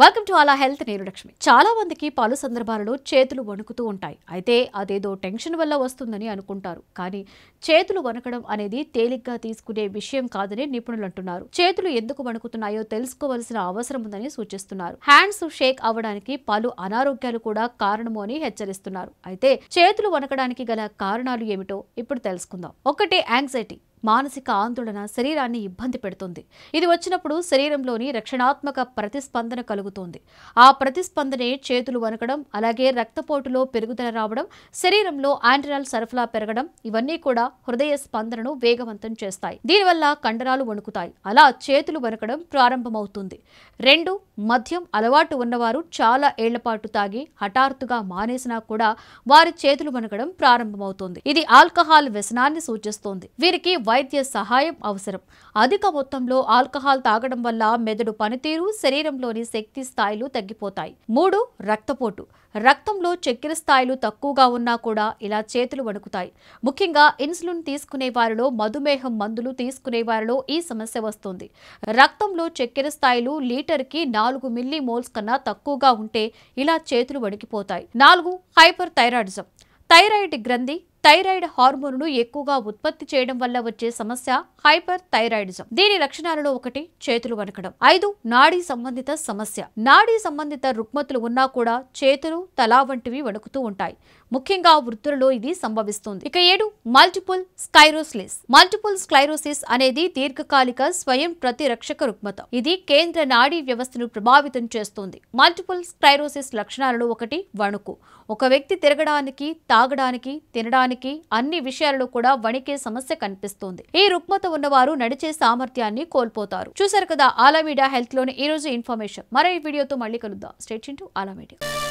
welcome to అలా health నేను లక్ష్మి చాలా మందికి పలు సందర్భాలలో చేతులు వణుకుతూ ఉంటాయి అయితే అదేదో టెన్షన్ వల్ల వస్తుందని అనుకుంటారు కానీ చేతులు వణకడం అనేది తేలిగ్గా తీసుకునే విషయం కాదని నిపుణులు అంటున్నారు చేతులు ఎందుకు వణుకుతున్నాయో తెలుసుకోవలసిన అవసరం ఉందని సూచిస్తున్నారు హ్యాండ్స్ షేక్ అవ్వడానికి పలు అనారోగ్యాలు కూడా కారణము అని హెచ్చరిస్తున్నారు అయితే చేతులు వణకడానికి గల కారణాలు ఏమిటో ఇప్పుడు తెలుసుకుందాం ఒకటి యాంగ్జైటీ మానసిక ఆందోళన శరీరాన్ని ఇబ్బంది పెడుతుంది ఇది వచ్చినప్పుడు శరీరంలోని రక్షణాత్మక ప్రతిస్పందన కలుగుతుంది ఆ ప్రతిస్పందనే చేతులు వనకడం అలాగే రక్తపోటులో పెరుగుదల రావడం శరీరంలో యాంట్రినాల్ సరఫరా పెరగడం ఇవన్నీ కూడా హృదయ స్పందనను వేగవంతం చేస్తాయి దీనివల్ల కండరాలు వణుకుతాయి అలా చేతులు వణకడం ప్రారంభమవుతుంది రెండు మద్యం అలవాటు ఉన్నవారు చాలా ఏళ్లపాటు తాగి హఠాత్తుగా మానేసినా కూడా వారి చేతులు వనకడం ప్రారంభమవుతుంది ఇది ఆల్కహాల్ వ్యసనాన్ని సూచిస్తోంది వీరికి వైద్య సహాయం అవసరం అధిక మొత్తంలో ఆల్కహాల్ తాగడం వల్ల మెదడు పనితీరు శరీరంలోని శక్తి స్థాయిలు తగ్గిపోతాయి మూడు రక్తపోటు రక్తంలో చక్కెర స్థాయిలు తక్కువగా ఉన్నా కూడా ఇలా చేతులు వణుకుతాయి ముఖ్యంగా ఇన్సులిన్ తీసుకునే వారిలో మధుమేహం మందులు తీసుకునే వారిలో ఈ సమస్య వస్తుంది రక్తంలో చక్కెర స్థాయిలు లీటర్కి నాలుగు మిల్లీ మోల్స్ కన్నా తక్కువగా ఉంటే ఇలా చేతులు వణికిపోతాయి నాలుగు హైపర్ థైరాయిడిజం థైరాయిడ్ గ్రంథి థైరాయిడ్ హార్మోన్ను ఎక్కువగా ఉత్పత్తి చేయడం వల్ల వచ్చే సమస్య హైపర్ థైరాయిడిజం దీని లక్షణాలలో ఒకటి చేతులు వణకడం ఐదు నాడీ సంబంధిత సమస్య నాడీ సంబంధిత రుగ్మతులు ఉన్నా కూడా చేతులు తలా వంటివి వణుకుతూ ఉంటాయి ముఖ్యంగా వృద్ధులలో ఇది సంభవిస్తుంది ఇక ఏడు మల్టిపుల్ స్కైరోస్లిస్ మల్టిపుల్ స్క్లైరోసిస్ అనేది దీర్ఘకాలిక స్వయం ప్రతిరక్షక రుగ్మత ఇది కేంద్ర నాడీ వ్యవస్థను ప్రభావితం చేస్తుంది మల్టిపుల్ స్క్లైరోసిస్ లక్షణాలలో ఒకటి వణుకు ఒక వ్యక్తి తిరగడానికి తాగడానికి తినడానికి వారికి అన్ని విషయాలలో కూడా వణికే సమస్య కనిపిస్తోంది ఈ రుక్మత ఉన్నవారు నడిచే సామర్థ్యాన్ని కోల్పోతారు చూసారు కదా ఆలా మీడియా హెల్త్ లోని ఈ రోజు ఇన్ఫర్మేషన్ మరో వీడియోతో మళ్ళీ కలుద్దాం స్టేట్ చింటూ ఆలా మీడియా